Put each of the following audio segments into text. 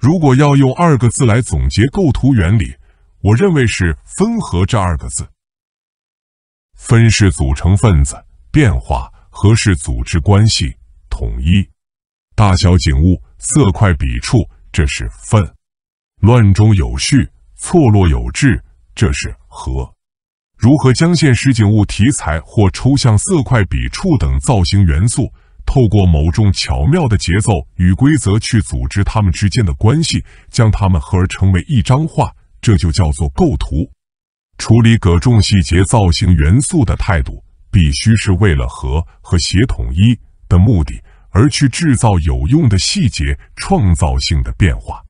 如果要用二个字来总结构图原理，我认为是“分”合”这”二个字。分是组成分子变化，合是组织关系统一。大小景物、色块、笔触，这是分；乱中有序，错落有致，这是合。如何将现实景物题材或抽象色块、笔触等造型元素？透过某种巧妙的节奏与规则去组织它们之间的关系，将它们合而成为一张画，这就叫做构图。处理各种细节造型元素的态度，必须是为了和和协统一的目的而去制造有用的细节，创造性的变化。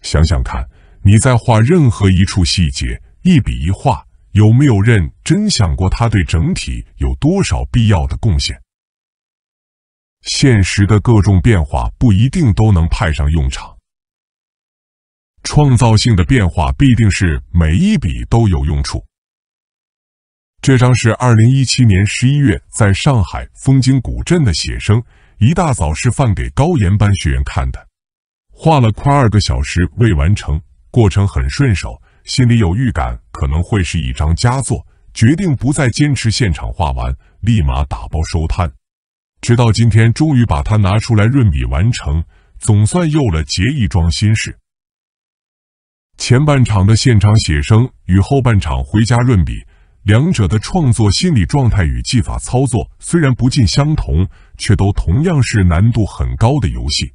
想想看，你在画任何一处细节，一笔一画，有没有认真想过它对整体有多少必要的贡献？现实的各种变化不一定都能派上用场，创造性的变化必定是每一笔都有用处。这张是二零一七年十一月在上海枫泾古镇的写生，一大早是放给高研班学员看的，画了快二个小时未完成，过程很顺手，心里有预感可能会是一张佳作，决定不再坚持现场画完，立马打包收摊。直到今天，终于把它拿出来润笔完成，总算又了结一桩心事。前半场的现场写生与后半场回家润笔，两者的创作心理状态与技法操作虽然不尽相同，却都同样是难度很高的游戏。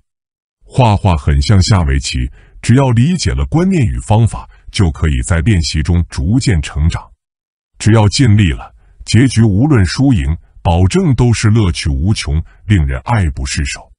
画画很像下围棋，只要理解了观念与方法，就可以在练习中逐渐成长。只要尽力了，结局无论输赢。保证都是乐趣无穷，令人爱不释手。